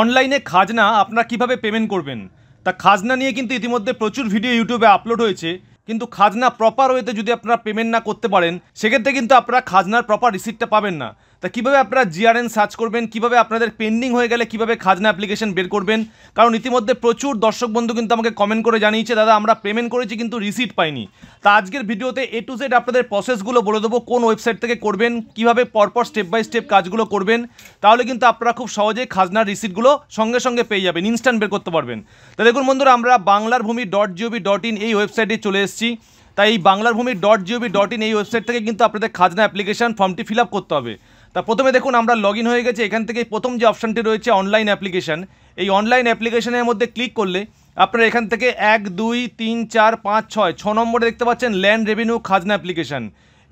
অনলাইনে খাজনা আপনারা কিভাবে পেমেন্ট করবেন তা খাজনা নিয়ে কিন্তু ইতিমধ্যে প্রচুর ভিডিও ইউটিউবে আপলোড হয়েছে কিন্তু খাজনা প্রপার ওয়েতে যদি আপনারা পেমেন্ট না করতে পারেন সেক্ষেত্রে কিন্তু আপনারা খাজনার প্রপার রিসিপ্টটা পাবেন না তা কীভাবে আপনারা জিআরএন সার্চ করবেন কিভাবে আপনাদের পেন্ডিং হয়ে গেলে কিভাবে খাজনা অ্যাপ্লিকেশন বের করবেন কারণ ইতিমধ্যে প্রচুর দর্শক বন্ধু কিন্তু আমাকে কমেন্ট করে জানিয়েছে দাদা আমরা পেমেন্ট করেছি কিন্তু রিসিট পাইনি তা আজকের ভিডিওতে এ টু জেড আপনাদের প্রসেসগুলো বলে দেবো কোন ওয়েবসাইট থেকে করবেন কিভাবে পরপর স্টেপ বাই স্টেপ কাজগুলো করবেন তাহলে কিন্তু আপনারা খুব সহজেই খাজনার রিসিটগুলো সঙ্গে সঙ্গে পেয়ে যাবেন ইনস্ট্যান্ট বের করতে পারবেন তা দেখুন বন্ধুরা আমরা বাংলার ভূমি ডট জিওভি ডট ইন এই ওয়েবসাইটে চলে এসেছি তাই এই বাংলার ভূমি ডট জিওভি ডট ইন এই ওয়েবসাইট থেকে কিন্তু আপনাদের খাজনা অ্যাপ্লিকেশন ফর্মটি ফিল আপ করতে হবে তা প্রথমে দেখুন আমরা লগ হয়ে গেছে এখান থেকে প্রথম যে অপশানটি রয়েছে অনলাইন অ্যাপ্লিকেশান এই অনলাইন অ্যাপ্লিকেশানের মধ্যে ক্লিক করলে আপনারা এখান থেকে এক দুই তিন চার পাঁচ ছয় ছ নম্বরে দেখতে পাচ্ছেন ল্যান্ড রেভিনিউ খাজনা অ্যাপ্লিকেশান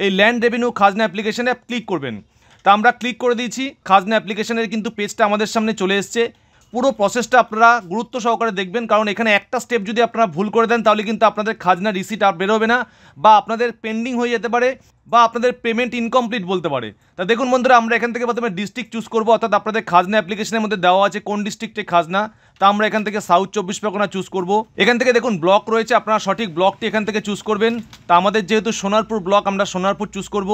এই ল্যান্ড রেভিনিউ খাজনা অ্যাপ্লিকেশানে ক্লিক করবেন তা আমরা ক্লিক করে দিয়েছি খাজনা অ্যাপ্লিকেশানের কিন্তু পেজটা আমাদের সামনে চলে এসছে পুরো প্রসেসটা আপনারা গুরুত্ব সহকারে দেখবেন কারণ এখানে একটা স্টেপ যদি আপনারা ভুল করে দেন তাহলে কিন্তু আপনাদের খাজনা রিসিট আর বেরোবে না বা আপনাদের পেন্ডিং হয়ে যেতে পারে বা আপনাদের পেমেন্ট ইনকমপ্লিট বলতে পারে তা দেখুন বন্ধুরা আমরা এখান থেকে প্রথমে ডিস্ট্রিক্ট চুজ করবো অর্থাৎ আপনাদের খাজনা অ্যাপ্লিকেশনের মধ্যে দেওয়া আছে কোন ডিস্ট্রিক্টে খাজনা তা আমরা এখান থেকে সাউথ চব্বিশ পরগনা চুজ করব এখান থেকে দেখুন ব্লক রয়েছে আপনারা সঠিক ব্লকটি এখান থেকে চুজ করবেন তা আমাদের যেহেতু সোনারপুর ব্লক আমরা সোনারপুর চুজ করব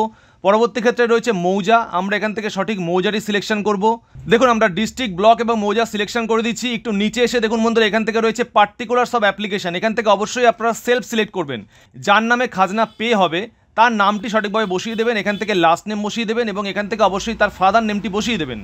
পরবর্তী ক্ষেত্রে রয়েছে মৌজা আমরা এখান থেকে সঠিক মৌজারই সিলেকশন করব দেখুন আমরা ডিস্ট্রিক্ট ব্লক এবং মৌজা সিলেকশন করে দিচ্ছি একটু নিচে এসে দেখুন বন্ধুরা এখান থেকে রয়েছে পার্টিকুলার সব অ্যাপ্লিকেশান এখান থেকে অবশ্যই আপনারা সেলফ সিলেক্ট করবেন যার নামে খাজনা পে হবে তার নামটি সঠিকভাবে বসিয়ে দেবেন এখান থেকে লাস্ট নেম বসিয়ে দেবেন এবং এখান থেকে অবশ্যই তার ফাদার নেমটি বসিয়ে দেবেন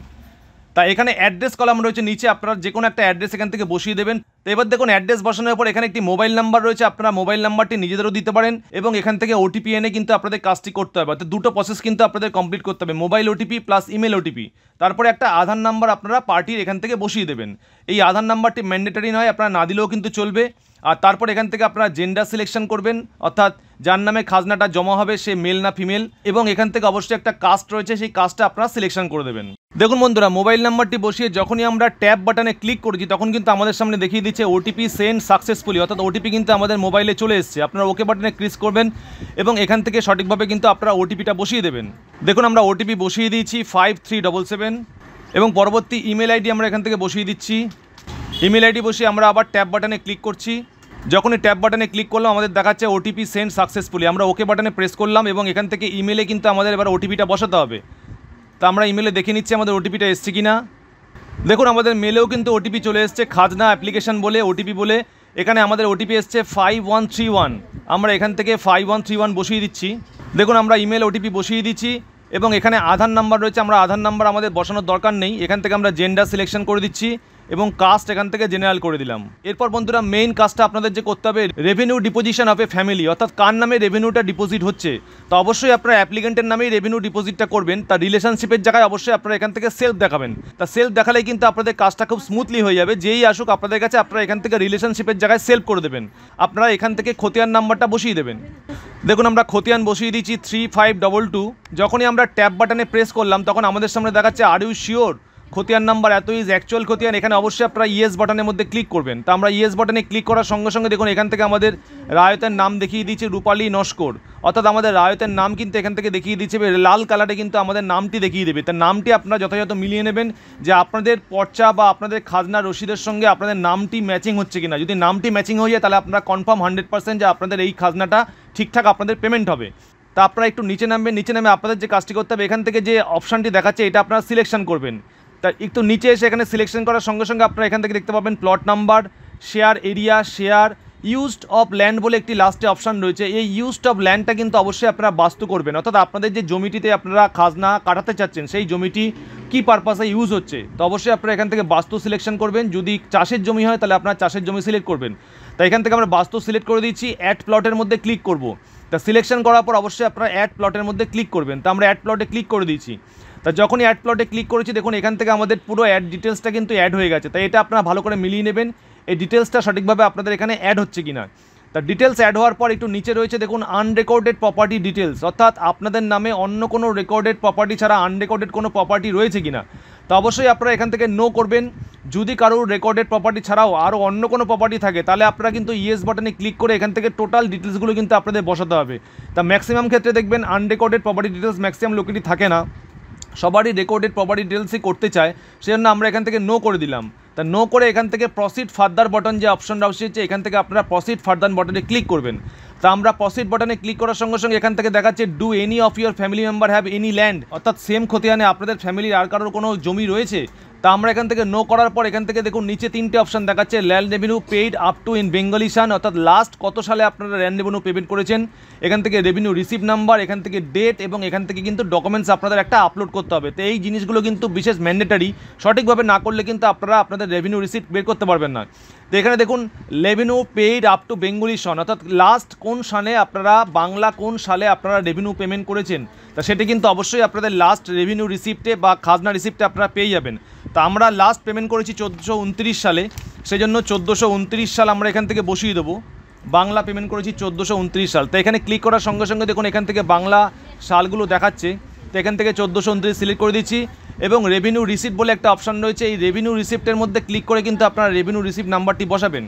তা এখানে অ্যাড্রেস কলাম রয়েছে নিচে আপনারা যে কোনো একটা অ্যাড্রেস এখান থেকে বসিয়ে দেবেন তো এবার দেখুন অ্যাড্রেস বসানোর পর এখানে একটি মোবাইল নাম্বার রয়েছে আপনারা মোবাইল নাম্বারটি নিজেদেরও দিতে পারেন এবং এখান থেকে ওটিপি এনে কিন্তু আপনাদের কাজটি করতে হবে অর্থাৎ দুটো প্রসেস কিন্তু আপনাদের কমপ্লিট করতে হবে mobile OTP plus email OTP তারপরে একটা আধার নাম্বার আপনারা পার্টির এখান থেকে বসিয়ে দেবেন এই আধার নাম্বারটি ম্যান্ডেটারি নয় আপনারা না দিলেও কিন্তু চলবে আর তারপর এখান থেকে আপনারা জেন্ডার সিলেকশন করবেন অর্থাৎ যার নামে খাজনাটা জমা হবে সে মেল না ফিমেল এবং এখান থেকে অবশ্যই একটা কাস্ট রয়েছে সেই কাস্টটা আপনারা সিলেকশন করে দেবেন দেখুন বন্ধুরা মোবাইল নাম্বারটি বসিয়ে যখনই আমরা ট্যাব বাটনে ক্লিক করেছি তখন কিন্তু আমাদের সামনে দেখিয়ে দিচ্ছে ওটিপি সেন্ড সাকসেসফুলি অর্থাৎ ওটিপি কিন্তু আমাদের মোবাইলে চলে এসছে আপনারা ওকে বাটনে ক্লিক করবেন এবং এখান থেকে সঠিকভাবে কিন্তু আপনারা ওটিপিটা বসিয়ে দেবেন দেখুন আমরা ওটিপি বসিয়ে দিয়েছি ফাইভ থ্রি ডবল সেভেন এবং পরবর্তী ইমেল আইডি আমরা এখান থেকে বসিয়ে দিচ্ছি ইমেল আইডি বসিয়ে আমরা আবার ট্যাব বাটনে ক্লিক করছি যখনই ট্যাপ বাটনে ক্লিক করলাম আমাদের দেখাচ্ছে ওটিপি সেন্ড সাকসেসফুলি আমরা ওকে বাটনে প্রেস করলাম এবং এখান থেকে ইমেলে কিন্তু আমাদের এবার ওটিপিটা বসাতে হবে তা আমরা ইমেলে দেখে নিচ্ছি আমাদের ওটিপিটা এসছে কি না দেখুন আমাদের মেলেও কিন্তু ওটিপি চলে এসছে খাজনা অ্যাপ্লিকেশান বলে ওটিপি বলে এখানে আমাদের ওটিপি এসছে ফাইভ ওয়ান থ্রি ওয়ান আমরা এখান থেকে ফাইভ ওয়ান থ্রি ওয়ান বসিয়ে দিচ্ছি দেখুন আমরা ইমেল ওটিপি বসিয়ে দিচ্ছি এবং এখানে আধার নাম্বার রয়েছে আমরা আধার নাম্বার আমাদের বসানোর দরকার নেই এখান থেকে আমরা জেন্ডার সিলেকশন করে দিচ্ছি এবং কাস্ট এখান থেকে জেনারেল করে দিলাম এরপর বন্ধুরা মেইন কাজটা আপনাদের যে করতে হবে revenue deposition of a family অর্থাৎ কার নামে রেভিনিউটা ডিপোজিট হচ্ছে তো অবশ্যই আপনার অ্যাপ্লিকেন্টের নামেই রেভিনিউ ডিপোজিটটা করবেন তার রিলেশনশিপের জায়গায় অবশ্যই আপনারা এখান থেকে সেলফ দেখাবেন তা সেলফ দেখালে কিন্তু আপনাদের কাজটা খুব স্মুথলি হয়ে যাবে যেই আসুক আপনাদের কাছে আপনারা এখান থেকে রিলেশনশিপের জায়গায় সেলফ করে দেবেন আপনারা এখান থেকে খতিয়ান নাম্বারটা বসিয়ে দেবেন দেখুন আমরা খতিয়ান বসিয়ে দিচ্ছি থ্রি ফাইভ ডবল টু যখনই আমরা ট্যাব বাটনে প্রেস করলাম তখন আমাদের সামনে দেখাচ্ছে আর ইউ শিওর খতিয়ান নাম্বার এত ইজ অ্যাকচুয়াল খতিয়ান এখানে অবশ্যই আপনারা ইয়েস বাটনের মধ্যে ক্লিক করবেন তো আমরা ইয়েস বাটনে ক্লিক করার সঙ্গে সঙ্গে দেখুন এখান থেকে আমাদের রায়তের নাম দেখিয়ে দিচ্ছে রূপালী নস্কর অর্থাৎ আমাদের রায়তের নাম কিন্তু এখান থেকে দেখিয়ে দিচ্ছে লাল কালারে কিন্তু আমাদের নামটি দেখিয়ে দেবে তার নামটি আপনারা যথাযথ মিলিয়ে নেবেন যে আপনাদের পর্চা বা আপনাদের খাজনা রশিদের সঙ্গে আপনাদের নামটি ম্যাচিং হচ্ছে কিনা যদি নামটি ম্যাচিং হয়ে যায় তাহলে আপনারা কনফার্ম হান্ড্রেড পার্সেন্ট যে আপনাদের এই খাজনাটা ঠিকঠাক আপনাদের পেমেন্ট হবে তা আপনারা একটু নিচে নামবেন নিচে নামে আপনাদের যে কাজটি করতে হবে এখান থেকে যে অপশানটি দেখাচ্ছে এটা আপনারা সিলেকশন করবেন তার একটু নিচে এসে এখানে সিলেকশন করার সঙ্গে সঙ্গে আপনারা এখান থেকে দেখতে পাবেন plot number share area share used of land বলে একটি লাস্টে অপশান রয়েছে এই ইউজড অফ ল্যান্ডটা কিন্তু অবশ্যই আপনারা বাস্তু করবেন অর্থাৎ আপনাদের যে জমিটিতে আপনারা খাজনা কাটাতে চাচ্ছেন সেই জমিটি কি পারপাসে ইউজ হচ্ছে তো অবশ্যই আপনারা এখান থেকে বাস্তু সিলেকশন করবেন যদি চাষের জমি হয় তাহলে আপনারা চাষের জমি সিলেক্ট করবেন তাই এখান থেকে আমরা বাস্তু সিলেক্ট করে দিচ্ছি অ্যাড প্লটের মধ্যে ক্লিক করব তা সিলেকশন করার পর অবশ্যই আপনারা অ্যাড প্লটের মধ্যে ক্লিক করবেন তা আমরা অ্যাড প্লটে ক্লিক করে দিয়েছি তা যখনই অ্যাড প্লটে ক্লিক করেছি দেখুন এখান থেকে আমাদের পুরো অ্যাড ডিটেলসটা কিন্তু অ্যাড হয়ে গেছে তাই এটা আপনারা ভালো করে মিলিয়ে নেবেন এই ডিটেলসটা সঠিকভাবে আপনাদের এখানে অ্যাড হচ্ছে কি না তা ডিটেলস অ্যাড হওয়ার পর একটু নিচে রয়েছে দেখুন আনরেকর্ডেড প্রপার্টি ডিটেলস অর্থাৎ আপনাদের নামে অন্য কোনো রেকর্ডেড প্রপার্টি ছাড়া আনরেকর্ডেড কোনো প্রপার্টি রয়েছে কি না তো অবশ্যই আপনারা এখান থেকে নো করবেন যদি কারোর রেকর্ডেড প্রপার্টি ছাড়াও আরও অন্য কোনো প্রপার্টি থাকে তাহলে আপনারা কিন্তু ইয়েস বাটনে ক্লিক করে এখান থেকে টোটাল ডিটেলসগুলো কিন্তু আপনাদের বসাতে হবে তা ম্যাক্সিমাম ক্ষেত্রে দেখবেন আনরেকর্ডেড প্রপার্টি ডিটেলস ম্যাক্সিমাম লোকেরই থাকে না সবারই রেকর্ডেড প্রপার্টি ডিটেলসই করতে চায় সেজন্য আমরা এখান থেকে নো করে দিলাম তা নো করে এখান থেকে প্রসিড ফার্দার বটন যে অপশনটা আসছে এখান থেকে আপনারা প্রসিড ফার্দার বটনে ক্লিক করবেন তা আমরা প্রসিড বটনে ক্লিক করার সঙ্গে সঙ্গে এখান থেকে দেখাচ্ছে do any of your family member have any land অর্থাৎ সেম খতিয়ানে আপনাদের ফ্যামিলির আর কারোর কোনো জমি রয়েছে তা আমরা এখান থেকে নো করার পর এখান থেকে দেখুন নিচে তিনটে অপশান দেখাচ্ছে land revenue paid up to in Bengali সান অর্থাৎ লাস্ট কত সালে আপনারা ল্যান্ড রেভিনিউ পেমেন্ট করেছেন এখান থেকে রেভিনিউ রিসিভ নাম্বার এখান থেকে ডেট এবং এখান থেকে কিন্তু ডকুমেন্টস আপনাদের একটা আপলোড করতে হবে তো এই জিনিসগুলো কিন্তু বিশেষ ম্যান্ডেটারি সঠিকভাবে না করলে কিন্তু আপনারা আপনাদের রেভিনিউ রিসিভ বের করতে পারবেন না তো এখানে দেখুন revenue paid up to Bengali সন অর্থাৎ লাস্ট কোন সালে আপনারা বাংলা কোন সালে আপনারা রেভিনিউ পেমেন্ট করেছেন তা সেটি কিন্তু অবশ্যই আপনাদের লাস্ট রেভিনিউ রিসিপ্টে বা খাজনা রিসিপ্টে আপনারা পেয়ে যাবেন তা আমরা লাস্ট পেমেন্ট করেছি চোদ্দোশো সালে সেই জন্য চোদ্দোশো সাল আমরা এখান থেকে বসিয়ে দেবো বাংলা পেমেন্ট করেছি চোদ্দোশো সাল তো এখানে ক্লিক করার সঙ্গে সঙ্গে দেখুন এখান থেকে বাংলা সালগুলো দেখাচ্ছে তো এখান থেকে চোদ্দোশো উনত্রিশ সিলেক্ট করে দিচ্ছি এবং রেভিনিউ রিসিপ্ট বলে একটা অপশান রয়েছে এই রেভিনিউ রিসিপ্টের মধ্যে ক্লিক করে কিন্তু আপনারা রেভিনিউ রিসিপ্ট নাম্বারটি বসাবেন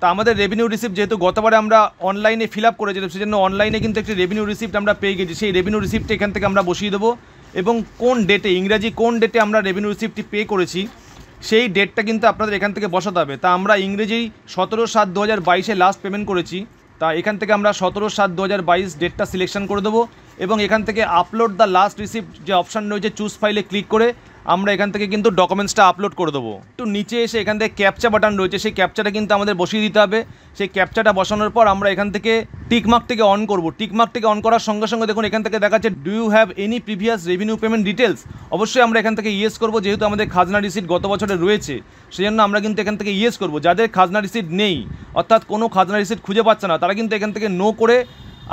তা আমাদের রেভিনিউ রিসিপ্ট যেহেতু গতবারে আমরা অনলাইনে ফিল আপ করেছিলাম সেজন্য অনলাইনে কিন্তু একটি রেভিনিউ রিসিপ্ট আমরা পেয়ে গেছি সেই রেভিনিউ রিসিপ্ট এখান থেকে আমরা বসিয়ে দেবো এবং কোন ডেটে ইংরাজি কোন ডেটে আমরা রেভিনিউ রিসিপ্টটি পে করেছি সেই ডেটটা কিন্তু আপনাদের এখান থেকে বসাতে হবে তা আমরা ইংরেজি সতেরো সাত দু বাইশে লাস্ট পেমেন্ট করেছি তা এখান থেকে আমরা সতেরো সাত দু হাজার বাইশ ডেটটা সিলেকশন করে দেবো এবং এখান থেকে আপলোড দ্য লাস্ট রিসিপ্ট যে অপশান রয়েছে চুজ ফাইলে ক্লিক করে আমরা এখান থেকে কিন্তু ডকুমেন্টসটা আপলোড করে দেবো একটু নিচে এসে এখান থেকে ক্যাপচা বাটন রয়েছে সেই ক্যাপচাটা কিন্তু আমাদের বসিয়ে দিতে হবে সেই ক্যাপচাটা বসানোর পর আমরা এখান থেকে টিকমার্কটিকে অন করব টিকমার্কটিকে অন করার সঙ্গে সঙ্গে দেখুন এখান থেকে দেখাচ্ছে do you have any previous revenue payment details অবশ্যই আমরা এখান থেকে ইয়েস করবো যেহেতু আমাদের খাজনা রিসিট গত বছরে রয়েছে সেই জন্য আমরা কিন্তু এখান থেকে ইয়েস করবো যাদের খাজনা রিসিট নেই অর্থাৎ কোনো খাজনা রিসিট খুঁজে পাচ্ছে না তারা কিন্তু এখান থেকে নো করে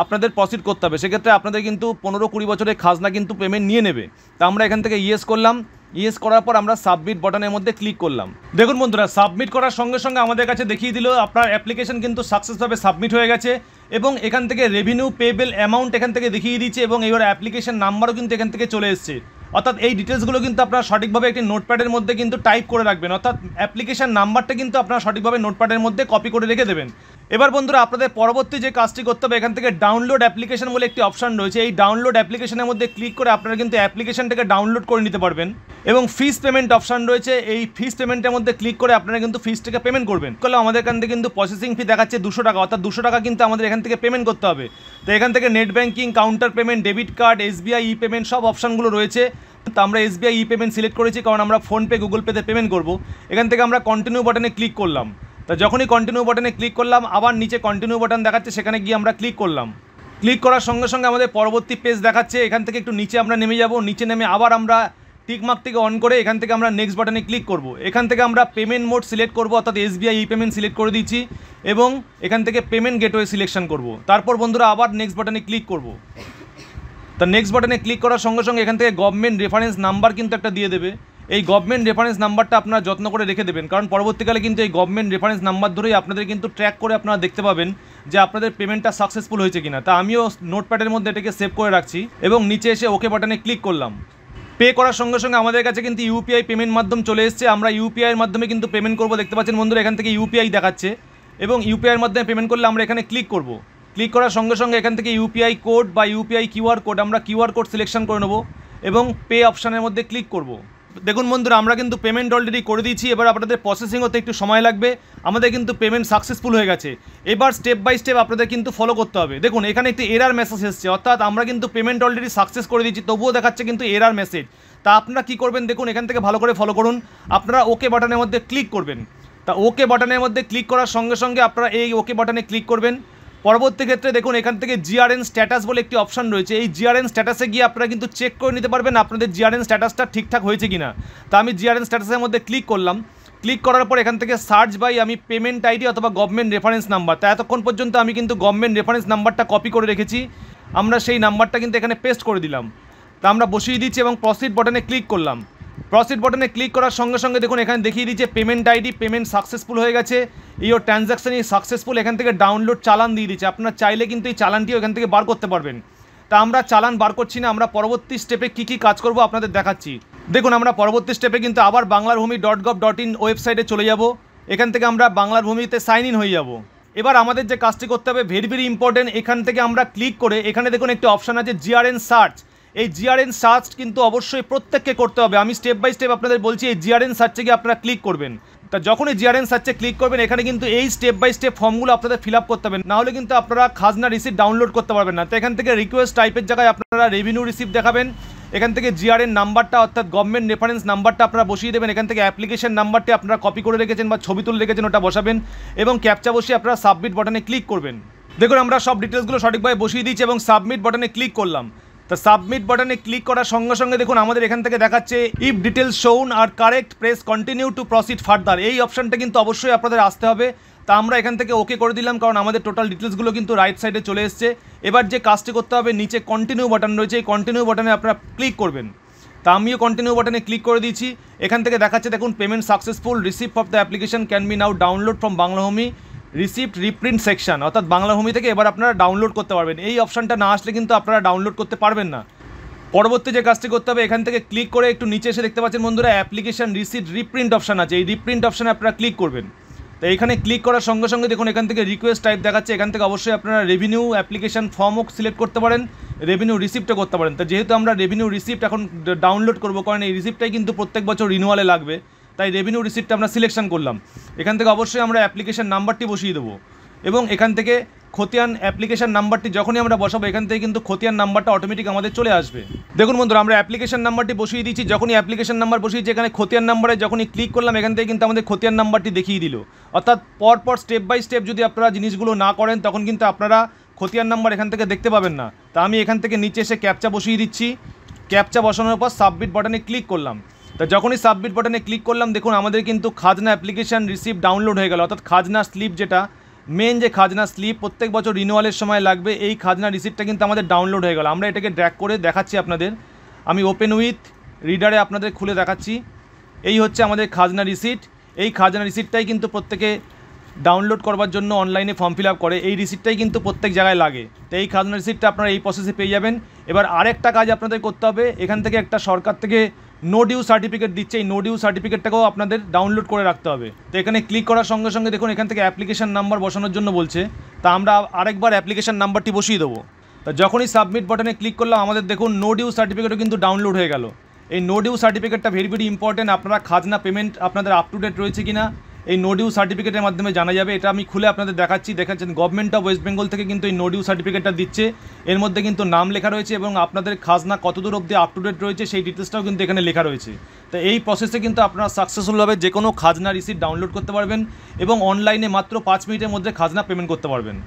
আপনাদের প্রসিড করতে হবে সেক্ষেত্রে আপনাদের কিন্তু পনেরো কুড়ি বছরের খাজনা কিন্তু পেমেন্ট নিয়ে নেবে তো আমরা এখান থেকে ইয়েস করলাম ইয়েস করার পর আমরা সাবমিট বটনের মধ্যে ক্লিক করলাম দেখুন বন্ধুরা সাবমিট করার সঙ্গে সঙ্গে আমাদের কাছে দেখিয়ে দিল আপনার অ্যাপ্লিকেশন কিন্তু সাকসেসভাবে সাবমিট হয়ে গেছে এবং এখান থেকে রেভিনিউ পেবেল অ্যামাউন্ট এখান থেকে দেখিয়ে দিচ্ছে এবং এবার অ্যাপ্লিকেশন নাম্বারও কিন্তু এখান থেকে চলে এসছে অর্থাৎ এই ডিটেলসগুলো কিন্তু আপনারা সঠিকভাবে একটি নোটপ্যাডের মধ্যে কিন্তু টাইপ করে রাখবেন অর্থাৎ অ্যাপ্লিকেশান নাম্বারটা কিন্তু আপনারা সঠিকভাবে নোটপ্যাডের মধ্যে কপি করে রেখে দেবেন এবার বন্ধুরা আপনাদের পরবর্তী যে কাজটি করতে হবে এখান থেকে ডাউনলোড অ্যাপ্লিকেশন বলে একটি অপশান রয়েছে এই ডাউনলোড অ্যাপ্লিকেশনের মধ্যে ক্লিক করে আপনারা কিন্তু অ্যাপ্লিকেশনটাকে ডাউনলোড করে নিতে পারবেন এবং ফিস পেমেন্ট অপশান রয়েছে এই ফিস পেমেন্টের মধ্যে ক্লিক করে আপনারা কিন্তু ফিসটাকে পেমেন্ট করবেন কলে আমাদের এখান থেকে কিন্তু প্রসেসিং ফি দেখাচ্ছে দুশো টাকা অর্থাৎ দুশো টাকা কিন্তু আমাদের এখান থেকে পেমেন্ট করতে হবে তো এখান থেকে net banking counter payment debit card SBI e payment সব অপশানগুলো রয়েছে তো আমরা এসবিআই ই পেমেন্ট সিলেক্ট করেছি কারণ আমরা ফোনপে গুগল পেতে পেমেন্ট করব এখান থেকে আমরা কন্টিনিউ বাটনে ক্লিক করলাম তা যখনই কন্টিনিউ বাটনে ক্লিক করলাম আবার নিচে কন্টিনিউ বাটন দেখাচ্ছে সেখানে গিয়ে আমরা ক্লিক করলাম ক্লিক করার সঙ্গে সঙ্গে আমাদের পরবর্তী পেজ দেখাচ্ছে এখান থেকে একটু নিচে আমরা নেমে যাব নিচে নেমে আবার আমরা টিকমার্ক থেকে অন করে এখান থেকে আমরা নেক্সট বাটনে ক্লিক করব এখান থেকে আমরা পেমেন্ট মোড সিলেক্ট করব অর্থাৎ এসবিআই ই পেমেন্ট সিলেক্ট করে দিচ্ছি এবং এখান থেকে পেমেন্ট গেটওয়ে সিলেকশন করব তারপর বন্ধুরা আবার নেক্সট বাটনে ক্লিক করব তা নেক্সট বাটনে ক্লিক করার সঙ্গে সঙ্গে এখান থেকে গভর্নমেন্ট রেফারেন্স নাম্বার কিন্তু একটা দিয়ে দেবে এই গভর্নমেন্ট রেফারেন্স নাম্বারটা আপনারা যত্ন করে রেখে দেবেন কারণ পরবর্তীকালে কিন্তু এই গভর্নমেন্ট রেফারেন্স নাম্বার ধরেই আপনাদের কিন্তু ট্র্যাক করে আপনারা দেখতে পাবেন যে আপনাদের পেমেন্টটা সাকসেসফুল হয়েছে কিনা তা আমিও নোটপ্যাডের মধ্যে এটাকে সেভ করে রাখছি এবং নিচে এসে ওকে বাটনে ক্লিক করলাম পে করার সঙ্গে সঙ্গে আমাদের কাছে কিন্তু ইউপিআই পেমেন্ট মাধ্যম চলে এসছে আমরা ইউপিআইয়ের মাধ্যমে কিন্তু পেমেন্ট করবো দেখতে পাচ্ছেন বন্ধুরা এখান থেকে ইউপিআই দেখাচ্ছে এবং ইউপিআইয়ের মাধ্যমে পেমেন্ট করলে আমরা এখানে ক্লিক করবো ক্লিক করার সঙ্গে সঙ্গে এখান থেকে ইউপিআই কোড বা ইউপিআই কিউআর কোড আমরা কিউআর কোড সিলেকশন করে নেবো এবং পে অপশানের মধ্যে ক্লিক করব। দেখুন বন্ধুরা আমরা কিন্তু পেমেন্ট অলরেডি করে দিয়েছি এবার আপনাদের প্রসেসিং হতে একটু সময় লাগবে আমাদের কিন্তু পেমেন্ট সাকসেসফুল হয়ে গেছে এবার স্টেপ বাই স্টেপ আপনাদের কিন্তু ফলো করতে হবে দেখুন এখানে একটি এরার মেসেজ এসছে অর্থাৎ আমরা কিন্তু পেমেন্ট অলরেডি সাকসেস করে দিয়েছি তবুও দেখাচ্ছে কিন্তু এরার মেসেজ তা আপনারা কী করবেন দেখুন এখান থেকে ভালো করে ফলো করুন আপনারা ওকে বাটনের মধ্যে ক্লিক করবেন তা ওকে বাটনের মধ্যে ক্লিক করার সঙ্গে সঙ্গে আপনারা এই ওকে বাটনে ক্লিক করবেন পরবর্তী ক্ষেত্রে দেখুন এখান থেকে জিআরএন স্ট্যাটাস বলে একটি অপশান রয়েছে এই জিআরএন স্ট্যাটাসে গিয়ে আপনারা কিন্তু চেক করে নিতে পারবেন আপনাদের জিআরএন স্ট্যাটাসটা ঠিকঠাক হয়েছে কি না তা আমি জিআরএন স্ট্যাটাসের মধ্যে ক্লিক করলাম ক্লিক করার পর এখান থেকে সার্চ বাই আমি পেমেন্ট আইডি অথবা গভর্নমেন্ট রেফারেন্স নাম্বার তা এতক্ষণ পর্যন্ত আমি কিন্তু গভর্নমেন্ট রেফারেন্স নাম্বারটা কপি করে রেখেছি আমরা সেই নাম্বারটা কিন্তু এখানে পেস্ট করে দিলাম তা আমরা বসিয়ে দিচ্ছি এবং প্রসিড বটনে ক্লিক করলাম প্রসিড বটনে ক্লিক করার সঙ্গে সঙ্গে দেখুন এখানে দেখিয়ে দিচ্ছে পেমেন্ট আইডি পেমেন্ট সাকসেসফুল হয়ে গেছে ইও ট্রানজ্যাকশানই সাকসেসফুল এখান থেকে ডাউনলোড চালান দিয়ে দিচ্ছে আপনার চাইলে কিন্তু এই চালানটিও এখান থেকে বার করতে পারবেন তা আমরা চালান বার করছি না আমরা পরবর্তী স্টেপে কি কি কাজ করব আপনাদের দেখাচ্ছি দেখুন আমরা পরবর্তী স্টেপে কিন্তু আবার বাংলার ভূমি ডট গভ ডট ইন ওয়েবসাইটে চলে যাব এখান থেকে আমরা বাংলার ভূমিতে সাইন ইন হয়ে যাব এবার আমাদের যে কাজটি করতে হবে ভেরি ভেরি ইম্পর্টেন্ট এখান থেকে আমরা ক্লিক করে এখানে দেখুন একটি অপশান আছে জিআরএন সার্চ এই জিআরএন সার্চ কিন্তু অবশ্যই প্রত্যেককে করতে হবে আমি স্টেপ বাই স্টেপ আপনাদের বলছি এই জিআরএন সার্চে গিয়ে আপনারা ক্লিক করবেন তা যখনই জিআরএন সার্চে ক্লিক করবেন এখানে কিন্তু এই স্টেপ বাই স্টেপ ফর্মগুলো আপনাদের ফিল আপ করতে হবে নাহলে কিন্তু আপনারা খাজনা রিসিপ্ট ডাউনলোড করতে পারবেন না তো এখান থেকে রিকোয়েস্ট টাইপের জায়গায় আপনারা রেভিনিউ রিসিপ্ট দেখাবেন এখান থেকে জিআরএন নাম্বারটা অর্থাৎ গভর্নমেন্ট রেফারেন্স নাম্বারটা আপনারা বসিয়ে দেবেন এখান থেকে অ্যাপ্লিকেশন নাম্বারটি আপনারা কপি করে রেখেছেন বা ছবি তুলে রেখেছেন ওটা বসাবেন এবং ক্যাপচা বসিয়ে আপনারা সাবমিট বাটনে ক্লিক করবেন দেখুন আমরা সব ডিটেলসগুলো সঠিকভাবে বসিয়ে দিয়েছি এবং সাবমিট বাটনে ক্লিক করলাম তা সাবমিট বাটনে ক্লিক করার সঙ্গে সঙ্গে দেখুন আমাদের এখান থেকে দেখাচ্ছে if details shown are correct press continue to proceed further এই অপশানটা কিন্তু অবশ্যই আপনাদের আসতে হবে তা আমরা এখান থেকে ওকে করে দিলাম কারণ আমাদের টোটাল ডিটেলসগুলো কিন্তু রাইট সাইডে চলে এসছে এবার যে কাজটি করতে হবে নিচে কন্টিনিউ বাটন রয়েছে এই কন্টিনিউ বাটনে আপনারা ক্লিক করবেন তা আমিও কন্টিনিউ বাটনে ক্লিক করে দিয়েছি এখান থেকে দেখাচ্ছে দেখুন payment successful receive of the application can be now download from Bangla হোমি রিসিপ্ট রিপ্রিন্ট সেকশান অর্থাৎ বাংলা ভূমি থেকে এবার আপনারা ডাউনলোড করতে পারবেন এই অপশানটা না আসলে কিন্তু আপনারা ডাউনলোড করতে পারবেন না পরবর্তী যে কাজটি করতে হবে এখান থেকে ক্লিক করে একটু নিচে এসে দেখতে পাচ্ছেন বন্ধুরা অ্যাপ্লিকেশান রিসিপ্ট রিপ্রিন্ট অপশান আছে এই রিপ্রিন্ট অপশানে আপনারা ক্লিক করবেন তো এখানে ক্লিক করার সঙ্গে সঙ্গে দেখুন এখান থেকে রিকোয়েস্ট টাইপ দেখাচ্ছে এখান থেকে অবশ্যই আপনারা রেভিনিউ অ্যাপ্লিকেশান ফর্মও সিলেক্ট করতে পারেন রেভিনিউ রিসিপ্টও করতে পারেন তো যেহেতু আমরা রেভিনিউ রিসিপ্ট এখন ডাউনলোড করবো কারণ এই রিসিপ্টটাই কিন্তু প্রত্যেক বছর রিনুয়ালে লাগবে তাই রেভিনিউ রিসিপ্টটা আমরা সিলেকশন করলাম এখান থেকে অবশ্যই আমরা অ্যাপ্লিকেশান নাম্বারটি বসিয়ে দেবো এবং এখান থেকে খতিয়ান অ্যাপ্লিকেশান নাম্বারটি যখনই আমরা বসাবো এখান থেকে কিন্তু খতিয়ান নাম্বারটা অটোমেটিক আমাদের চলে আসবে দেখুন বন্ধুরা আমরা অ্যাপ্লিকেশান নাম্বারটি বসিয়ে দিচ্ছি যখনই অ্যাপ্লিকেশান নাম্বার বসিয়েছি এখানে খতিয়ান নাম্বারে যখনই ক্লিক করলাম এখান থেকে কিন্তু আমাদের খতিয়ান নাম্বারটি দেখিয়ে দিল অর্থাৎ পরপর স্টেপ বাই স্টেপ যদি আপনারা জিনিসগুলো না করেন তখন কিন্তু আপনারা খতিয়ান নাম্বার এখান থেকে দেখতে পাবেন না তা আমি এখান থেকে নিচে এসে ক্যাপচা বসিয়ে দিচ্ছি ক্যাপচা বসানোর পর সাবমিট বাটনে ক্লিক করলাম তা যখনই সাবমিট বাটনে ক্লিক করলাম দেখুন আমাদের কিন্তু খাজনা অ্যাপ্লিকেশান রিসিভ ডাউনলোড হয়ে গেল অর্থাৎ খাজনা স্লিপ যেটা মেন যে খাজনা স্লিপ প্রত্যেক বছর রিনুয়ালের সময় লাগবে এই খাজনা রিসিপ্টটা কিন্তু আমাদের ডাউনলোড হয়ে গেল আমরা এটাকে ড্র্যাক করে দেখাচ্ছি আপনাদের আমি ওপেন উইথ রিডারে আপনাদের খুলে দেখাচ্ছি এই হচ্ছে আমাদের খাজনা রিসিট এই খাজনা রিসিটটাই কিন্তু প্রত্যেকে ডাউনলোড করবার জন্য অনলাইনে ফর্ম ফিল করে এই রিসিপ্টটাই কিন্তু প্রত্যেক জায়গায় লাগে তো এই খাজনা রিসিপ্টটা আপনারা এই প্রসেসে পেয়ে যাবেন এবার আরেকটা কাজ আপনাদের করতে হবে এখান থেকে একটা সরকার থেকে নো ডিউ সার্টিফিকেট দিচ্ছে এই নো ডিউ সার্টিফিকেটটাকেও আপনাদের ডাউনলোড করে রাখতে হবে তো এখানে ক্লিক করার সঙ্গে সঙ্গে দেখুন এখান থেকে অ্যাপ্লিকেশান নাম্বার বসানোর জন্য বলছে তা আমরা আরেকবার অ্যাপ্লিকেশান নাম্বারটি বসিয়ে দেবো তা যখনই সাবমিট বাটনে ক্লিক করলাম আমাদের দেখুন নো ডিউ সার্টিফিকেটও কিন্তু ডাউনলোড হয়ে গেল এই নো ডিউ সার্টিফিকেটটা ভেরি ভেরি ইম্পর্টেন্ট আপনারা খাজনা পেমেন্ট আপনাদের আপ টু ডেট রয়েছে কিনা এই নো ডিউ সার্টিফিকেটের মাধ্যমে জানা যাবে এটা আমি খুলে আপনাদের দেখাচ্ছি দেখাচ্ছেন গভর্নমেন্ট অফ ওয়েস্ট বেঙ্গল থেকে কিন্তু এই নো ডিউ সার্টিফিকেটটা দিচ্ছে এর মধ্যে কিন্তু নাম লেখা রয়েছে এবং আপনাদের খাজনা কতদূর অবধি আপ টু ডেট রয়েছে সেই ডিটেলসটাও কিন্তু এখানে লেখা রয়েছে তো এই প্রসেসে কিন্তু আপনারা সাকসেসফুলভাবে যে কোনো খাজনা রিসিট ডাউনলোড করতে পারবেন এবং অনলাইনে মাত্র পাঁচ মিনিটের মধ্যে খাজনা পেমেন্ট করতে পারবেন